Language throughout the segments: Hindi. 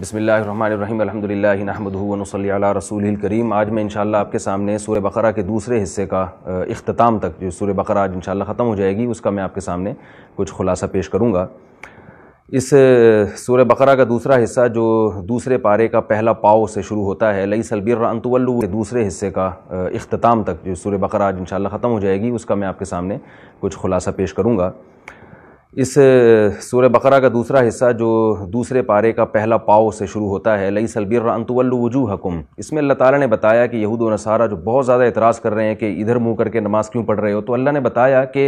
बसमिल अलहमदिल्लामदूनसल रसूल करीम आज मैं इनशाला आपके सामने सूर्य बकरा के दूसरे हिस्से का अख्ताम तक जो सूर्य बकरा आज इनशाला ख़त्म हो जाएगी उसका मैं आपके सामने कुछ खुलासा पेश करूँगा इस सूर्य बकरा का दूसरा हिस्सा जो दूसरे पारे का पहला पाओ से शुरू होता है लई सलबीर अंतवल्लू के दूसरे हिस्से का अख्ताम तक जो सूर्य बकरा आज इनशाला ख़त्म हो जाएगी उसका मैं आपके सामने कुछ खुलासा पेश करूँगा इस सूर्य बकरा का दूसरा हिस्सा जो दूसरे पारे का पहला पाव से शुरू होता है लई सलबीर अंतुल्लु वजू हकुम इसमें अल्लाह ताला ने बताया कि यहूद नसारा जो बहुत ज़्यादा एतराज़ कर रहे हैं कि इधर मुँह करके नमाज़ क्यों पढ़ रहे हो तो अल्लाह ने बताया कि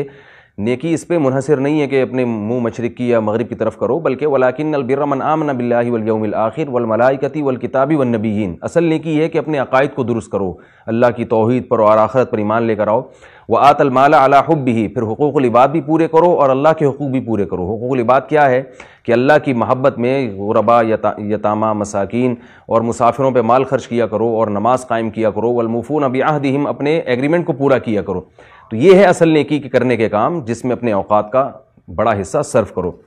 नेकी इस पर मुनहसर नहीं है कि अपने मुँह मशरक़ की या मगरब की तरफ करो बल्कि वलाकिन अलबिरमन आमन बिल्लावल आखिर वलमलाइकती वलकिताबी वनबीन असल नेकी है कि अपने अकायद को दुरुस्त करो अल्लाह की तोहद पर और आखरत पर ईमान लेकर आओ व आतलमाला अला हब भी फिर हकूक़ लिबाद भी पूरे करो और अल्लाह के हकूक़ भी पूरे करो हकूक़ लिबाद क्या है कि अल्लाह की महब्बत में गुरबा यता, यतामा मसाकिन और मुसाफिरों पर माल खर्च किया करो और नमाज कायम किया करो वलमूफून आहद आहदहिम अपने एग्रीमेंट को पूरा किया करो तो ये है असल नेकी के करने के काम जिसमें अपने अवकात का बड़ा हिस्सा सर्व करो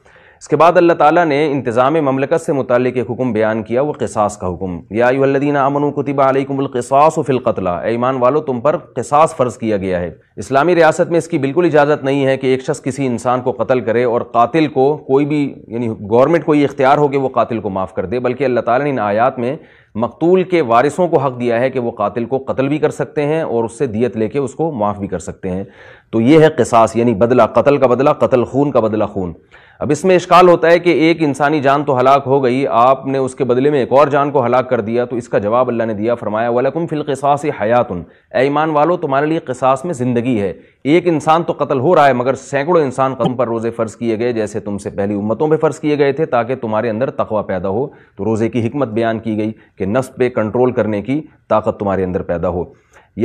इसके बाद अल्लाह ताला ने इंतज़ाम ममलकत से मुतल एक हुक्म बयान किया वो किसास का हुक्म यादीन अमन आलकमसास फ़िलकतला ऐमान वालों तुम पर किसास फ़र्ज़ किया गया है इस्लामी रियासत में इसकी बिल्कुल इजाज़त नहीं है कि एक शख्स किसी इंसान को कत्ल करे और कातिल को कोई भी यानी गवर्नमेंट को ये इख्तियार हो कि वो कातिल को माफ़ कर दे बल्कि अल्लाह तयात में मकतूल के वारिसों को हक दिया है कि वो कातिल को कत्ल भी कर सकते हैं और उससे दियत लेके उसको माफ़ भी कर सकते हैं तो ये है किसास यानी बदला कत्ल का बदला कत्ल खून का बदला खून अब इसमें इश्काल होता है कि एक इंसानी जान तो हलाक हो गई आपने उसके बदले में एक और जान को हलाक कर दिया तो इसका जवाब अल्लाह ने दिया फरमाया वालकुम फिल किसास उन ऐमान वालो तुम्हारे लिए किसास में ज़िंदगी है एक इंसान तो कत्ल हो रहा है मगर सैकड़ों इंसान कदम पर रोज़े फ़र्ज़ किए गए जैसे तुमसे पहली उम्मतों पर फ़र्ज़ किए गए थे ताकि तुम्हारे अंदर तकवा पैदा हो तो रोज़े की हमत बयान की गई कि नस पे कंट्रोल करने की ताकत तुम्हारे अंदर पैदा हो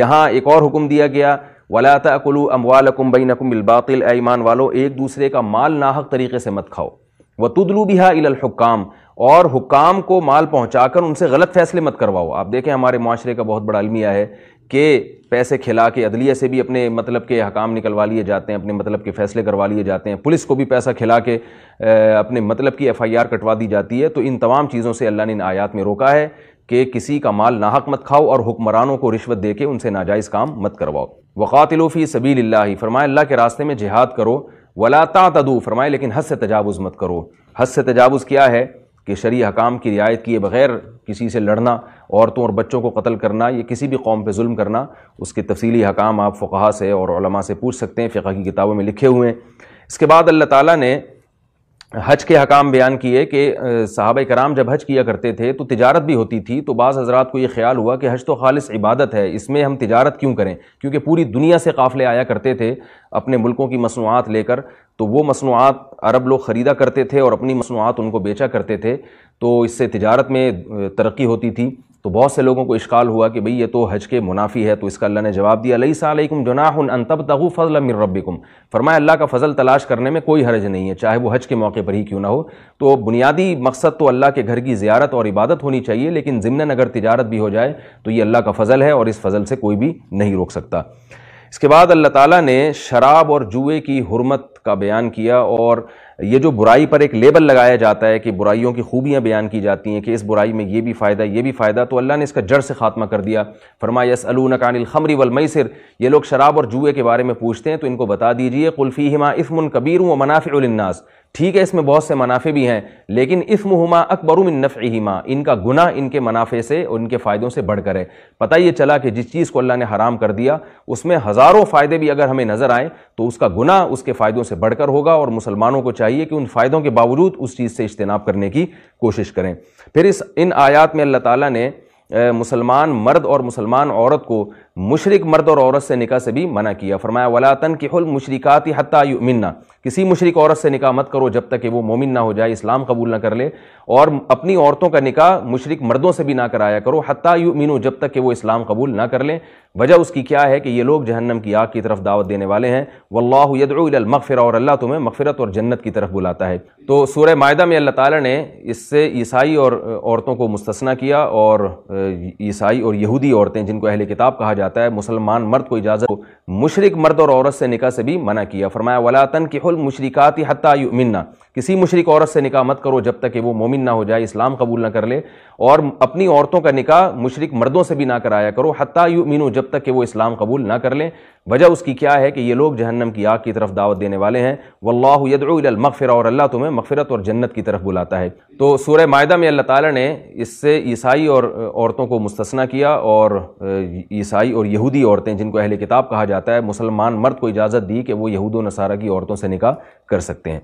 यहाँ एक और हुक्म दिया गया वलाताकुलु अमवालकुम नकुम बिलबातिल ईमान वालो एक दूसरे का माल नाहक तरीके से मत खाओ व तुदलू बिहा इलहुकाम और हुकाम को माल पहुँचा कर उनसे गलत फैसले मत करवाओ आप देखें हमारे माशरे का बहुत बड़ा अलमिया है कि पैसे खिला के अदलिया से भी अपने मतलब के हकाम निकलवा लिए जाते हैं अपने मतलब के फैसले करवा लिए जाते हैं पुलिस को भी पैसा खिला के अपने मतलब की एफ़ आई आर कटवा दी जाती है तो इन तमाम चीज़ों से अल्लाह ने इन आयात में रोका है कि किसी का माल नाहक मत खाओ और हुक्मरानों को रिश्वत दे के उनसे नाजायज़ काम मत करवाओ वक़ातिलोफ़ी सबील ला फ़रमाए अल्लाह के रास्ते में जिहाद करो वला तदू फ़रमाए लेकिन हद से तजावज़ मत करो हद से तजावज़ क्या है कि शरी हकाम की रियायत किए बगैर किसी से लड़ना औरतों और बच्चों को कत्ल करना या किसी भी कौम पर म करना उसके तफसली हकाम आप फ़ुहा से और से पूछ सकते हैं फ़िका की किताबों में लिखे हुए हैं इसके बाद अल्लाह ताली ने हज के हकाम बयान किए कि साहब कराम जब हज किया करते थे तो तजारत भी होती थी तो बाज़ हज़रा को ये ख्याल हुआ कि हज तो ख़ालस इबादत है इसमें हम तजारत क्यों करें क्योंकि पूरी दुनिया से काफ़ले आया करते थे अपने मुल्कों की मसनूआत लेकर तो वो मसनूआत अरब लोग ख़रीदा करते थे और अपनी मसनूआत उनको बेचा करते थे तो इससे तजारत में तरक्की होती थी तो बहुत से लोगों को इश्काल हुआ कि भई ये तो हज के मुनाफी है तो इसका अल्लाह ने जवाब दिया लई सालकुम जनाहन अनतब तहु फजल मिर रब्बिकुम फरमाए अल्लाह का फजल तलाश करने में कोई हरज नहीं है चाहे वो हज के मौके पर ही क्यों ना हो तो बुनियादी मकसद तो अल्लाह के घर की ज्यारत और इबादत होनी चाहिए लेकिन ज़िमन अगर तजारत भी हो जाए तो ये अल्लाह का फजल है और इस फजल से कोई भी नहीं रोक सकता इसके बाद अल्लाह ताली ने शराब और जुए की हरमत का बयान किया और ये जो बुराई पर एक लेबल लगाया जाता है कि बुराइयों की खूबियाँ बयान की जाती हैं कि इस बुराई में ये भी फ़ायदा ये भी फ़ायदा तो अल्लाह ने इसका जड़ से खात्मा कर दिया फरमायस अलूनकानिल खमरी वलमसर ये लोग शराब और जुए के बारे में पूछते हैं तो इनको बता दीजिए कुल्फ़ी हिमा इसमन कबीर व मनाफ़िलनास ठीक है इसमें बहुत से मुनाफे भी हैं लेकिन मुहमा अकबर मिन नफ़ीमा इनका गुना इनके मुनाफे से और इनके फ़ायदों से बढ़कर है पता ये चला कि जिस चीज़ को अल्लाह ने हराम कर दिया उसमें हज़ारों फ़ायदे भी अगर हमें नज़र आएँ तो उसका गुना उसके फ़ायदों से बढ़कर होगा और मुसलमानों को चाहिए कि उन फ़ायदों के बावजूद उस चीज़ से इज्तनाब करने की कोशिश करें फिर इस इन आयात में अल्लाह ताली ने मुसलमान मर्द और मुसलमान औरत को मुशरक मर्द और औरत से निका से भी मना किया फरमाया वलातन कि हल मुशरक़ात हती मन्ना किसी मुशरक औरत से निका मत करो जब तक कि वो मोमिन ना हो जाए इस्लाम कबूल ना कर ले और अपनी औरतों का निका मुशरक मर्दों से भी ना कराया करो हती युमिन जब तक कि वो इस्लाम कबूल ना कर लें वजह उसकी क्या है कि ये लोग जहन्नम की आग की तरफ दावत देने वाले हैं वल्लादमफ़िर और अल्लाह तुम्हें मगफ़रत और जन्नत की तरफ बुलाता है तो सूर माहा में अल्लाह ताली ने इससे ईसाई और औरतों को मुस्तना किया और ईसाई और यहूदी औरतें जिनको अहल किताब कहा जाए जाता है मुसलमान मर्द को इजाज़त मुशरक मर्द और औरत से निका से भी मना किया फरमाया वला तन कि मुशरक़ात हती किसी मशरक औरत से निका मत करो जब तक कि वो मोमिन ना हो जाए इस्लाम कबूल ना कर ले और अपनी औरतों का निका मशरक मर्दों से भी ना कराया करो हती जब तक कि वो इस्लाम कबूल ना कर लें वजह उसकी क्या है कि ये लोग जहन्नम की आग की तरफ दावत देने वाले हैं वल्लाह और अल्लाह तुम्हें मफ़रत और जन्नत की तरफ बुलाता है तो सूर्य माहा में अल्लाह ताली ने इससे ईसाई औरतों को मुस्तना किया और ईसाई और यहूदी औरतें जिनको अहल किताब कहा जाता जाता है मुसलमान मर्द को इजाज़त दी कि वो यहूद नसारा की औरतों से निकाह कर सकते हैं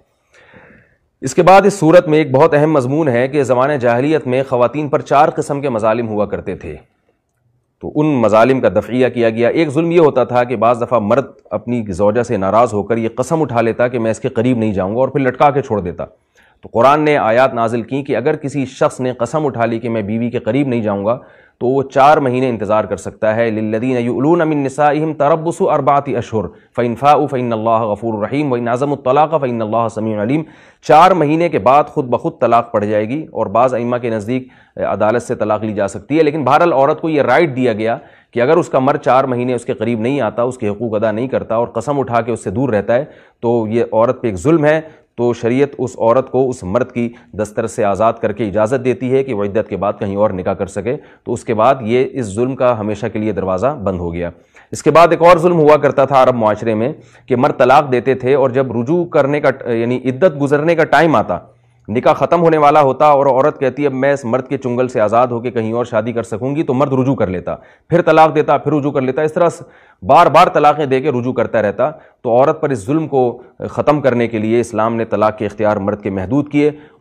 इसके बाद इस सूरत में एक बहुत अहम मजमून है कि ज़माने जाहलीत में ख़वान पर चार कस्म के मजालिम हुआ करते थे तो उन मजालिम का दफिया किया गया एक जुल्म ये होता था कि बज़ दफ़ा मर्द अपनी जोजा से नाराज़ होकर यह कसम उठा लेता कि मैं इसके करीब नहीं जाऊँगा और फिर लटका के छोड़ देता तो कुरान ने आयात नाजिल की कि अगर किसी शख्स ने कसम उठा ली कि मैं बीवी के करीब नहीं जाऊँगा तो वो चार महीने इंतज़ार कर सकता है लिल्लदीन यूलून अमिन नसाइम तरबस अरबात अशहर फ़ैन फ़ाउ फ़ैन अल्लाह गफ़ूर रहीम वही नाज़म तलाक़ फ़ैन अल्लाह समीम अलीम चार महीने के बाद ख़ुद ब खुद तलाक़ पड़ जाएगी और बाज़ अमा के नज़दीक अदालत से तलाक़ ली जा सकती है लेकिन बहरल औरत को यह राइट दिया गया कि अगर उसका मर चार महीने उसके करीब नहीं आता उसके हकूक़ अदा नहीं करता और कसम उठा के उससे दूर रहता है तो ये औरत पे एक जुल्म है तो शरीयत उस औरत को उस मर्द की दस्तर से आज़ाद करके इजाज़त देती है कि वह इद्दत के बाद कहीं और निकाह कर सके तो उसके बाद ये इस जुल्म का हमेशा के लिए दरवाज़ा बंद हो गया इसके बाद एक और जुल्म हुआ करता था अरब माशरे में कि मर्द तलाक देते थे और जब रुजू करने का यानी इद्दत गुजरने का टाइम आता निका ख़त्म होने वाला होता और औरत कहती अब मैं इस मर्द के चुंगल से आज़ाद होकर कहीं और शादी कर सकूंगी तो मर्द रुजू कर लेता फिर तलाक देता फिर रुजू कर लेता इस तरह बार बार तलाक़ें दे के रुजू करता रहता तो औरत पर इस जुल्म को ख़त्म करने के लिए इस्लाम ने तलाक के इख्तियार मर्द के महदूद किए